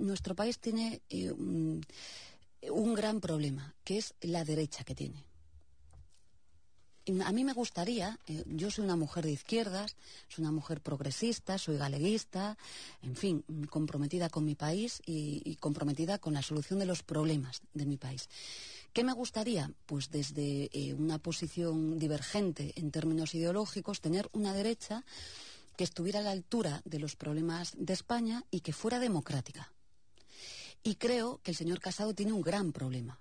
nuestro país tiene eh, un, gran problema, que es la derecha que tiene a mí me gustaría, eh, yo soy una mujer de izquierdas, soy una mujer progresista, soy galeguista, en fin, comprometida con mi país y, comprometida con la solución de los problemas de mi país. ¿Qué me gustaría? Pues desde eh, una posición divergente en términos ideológicos, tener una derecha que estuviera a la altura de los problemas de España y que fuera democrática y creo que el señor Casado tiene un gran problema.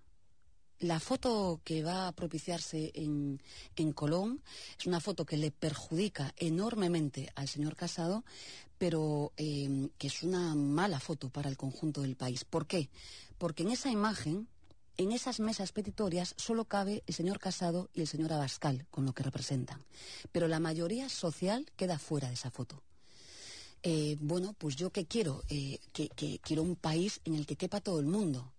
La foto que va a propiciarse en, Colón es una foto que le perjudica enormemente al señor Casado, pero em, que es una mala foto para el conjunto del país. ¿Por qué? Porque en esa imagen, en esas mesas petitorias, solo cabe el señor Casado y el señor Abascal, con lo que representan. Pero la mayoría social queda fuera de esa foto. Eh, bueno, pues yo qué quiero, eh, que, quiero un país en el que quepa todo el mundo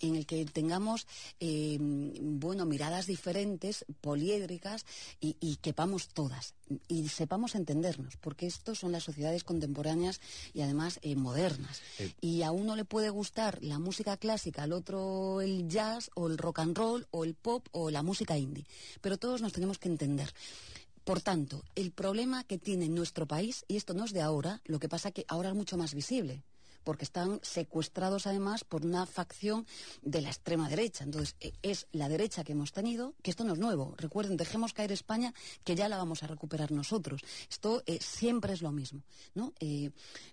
en el que tengamos, eh, bueno, miradas diferentes, poliédricas, y, quepamos todas, y sepamos entendernos, porque estos son las sociedades contemporáneas y además modernas. Y a uno le puede gustar la música clásica, al otro el jazz, o el rock and roll, o el pop, o la música indie, pero todos nos tenemos que entender. Por tanto, el problema que tiene nuestro país, y esto no es de ahora, lo que pasa que ahora es mucho más visible, porque están secuestrados además por una facción de la extrema derecha. Entonces, e, es la derecha que hemos tenido, que esto no es nuevo. Recuerden, dejemos caer España, que ya la vamos a recuperar nosotros. Esto eh, siempre es lo mismo, eh,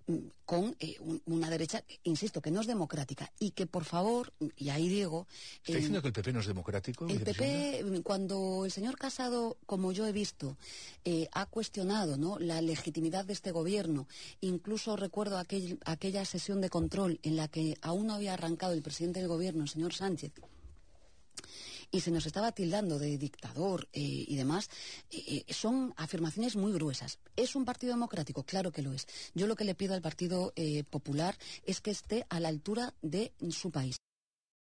mm, con eh, una derecha, insisto, que no es democrática y que, por favor, y ahí Diego... ¿Está diciendo que el PP no es democrático? El PP, mm, cuando el señor Casado, como yo he visto, ha cuestionado ¿no? la legitimidad de este gobierno, incluso recuerdo aquel, aquella sesión de control en la que aún no había arrancado el presidente del gobierno, el señor Sánchez, y se nos estaba tildando de dictador eh, y demás, eh, eh, son afirmaciones muy gruesas. ¿Es un partido democrático? Claro que lo es. Yo lo que le pido al Partido Popular es que esté a la altura de su país.